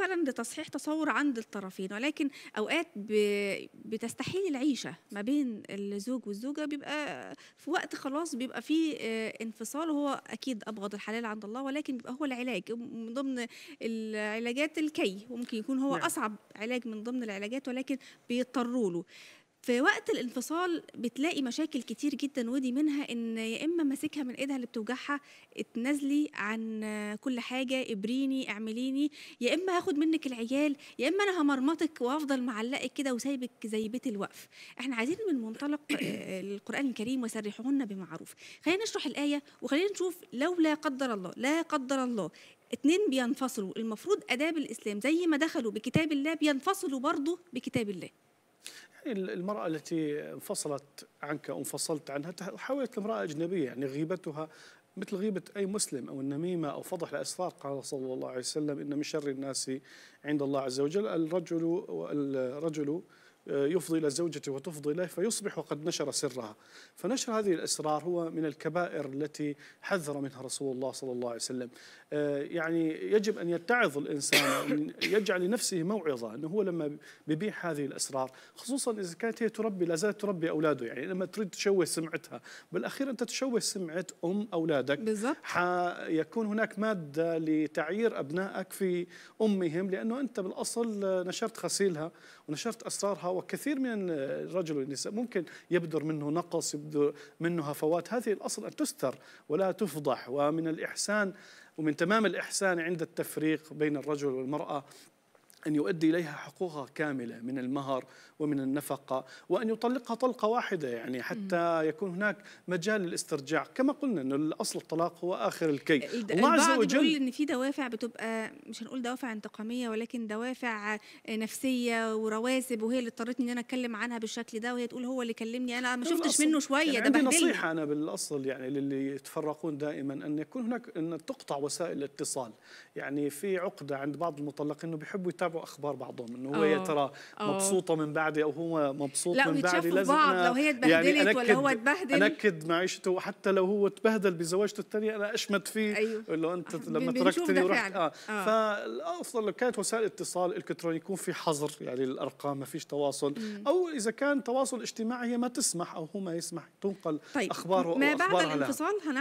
فعلا لتصحيح تصور عند الطرفين ولكن اوقات بتستحيل العيشه ما بين الزوج والزوجه بيبقى في وقت خلاص بيبقى فيه آه، انفصال وهو اكيد ابغض الحلال عند الله ولكن بيبقى هو العلاج من ضمن العلاجات الكي وممكن يكون هو نعم. اصعب علاج من ضمن العلاجات ولكن بيضطروا له في وقت الانفصال بتلاقي مشاكل كتير جدا ودي منها ان يا اما ماسكها من ايدها اللي بتوجعها اتنازلي عن كل حاجه ابريني اعمليني يا اما هاخد منك العيال يا اما انا همرمطك وافضل معلقك كده وسايبك زي بيت الوقف احنا عايزين من منطلق آه، القران الكريم وسرحوهن بمعروف خلينا نشرح الايه وخلينا نشوف لو لا قدر الله لا قدر الله اتنين بينفصلوا المفروض اداب الاسلام زي ما دخلوا بكتاب الله بينفصلوا برضه بكتاب الله يعني المرأة التي انفصلت عنك أو انفصلت عنها حاولت امرأة أجنبية يعني غيبتها مثل غيبة أي مسلم أو النميمة أو فضح الأسرار قال صلى الله عليه وسلم إن من شر الناس عند الله عز وجل الرجل الرجل آه، يفضي إلى زوجته وتفضي له فيصبح وقد نشر سرها فنشر هذه الأسرار هو من الكبائر التي حذر منها رسول الله صلى الله عليه وسلم آه، يعني يجب أن يتعظ الإنسان أن يجعل لنفسه موعظة أنه هو لما ببيع هذه الأسرار خصوصا إذا كانت هي تربي لا زالت تربي أولاده يعني لما تريد تشوه سمعتها بالأخير أنت تشوه سمعة أم أولادك يكون حيكون هناك مادة لتعيير أبنائك في أمهم لأنه أنت بالأصل نشرت خسيلها ونشرت أسرارها وكثير من الرجل والنساء ممكن يبدر منه نقص يبدر منه هفوات هذه الأصل أن تستر ولا تفضح ومن الإحسان ومن تمام الإحسان عند التفريق بين الرجل والمرأة أن يؤدي إليها حقوقها كاملة من المهر ومن النفقة وأن يطلقها طلقة واحدة يعني حتى يكون هناك مجال للاسترجاع كما قلنا أن الأصل الطلاق هو آخر الكي الله عز وجل أن في دوافع بتبقى مش هنقول دوافع انتقامية ولكن دوافع آه، نفسية ورواسب وهي اللي اضطرتني أن أنا أتكلم عنها بالشكل ده وهي تقول هو اللي كلمني أنا ما شفتش منه شوية يعني ده عندي نصيحة أنا بالأصل يعني للي يتفرقون دائما أن يكون هناك أن تقطع وسائل الاتصال يعني في عقدة عند بعض المطلقين أنه بيحبوا يتابعوا يتابعوا اخبار بعضهم انه هو يا آه، ترى آه. مبسوطه من بعدي او هو مبسوط من بعدي لازم بعض لو هي تبهدلت يعني ولا هو تبهدل انكد معيشته وحتى لو هو تبهدل بزواجته الثانيه انا اشمت فيه أيوه. لو انت لما تركتني ورحت آه. آه. فالافضل لو كانت وسائل اتصال الكتروني يكون في حظر يعني الارقام ما فيش تواصل مم. او اذا كان تواصل اجتماعي هي ما تسمح او هو ما يسمح تنقل طيب. اخباره ما بعد الانفصال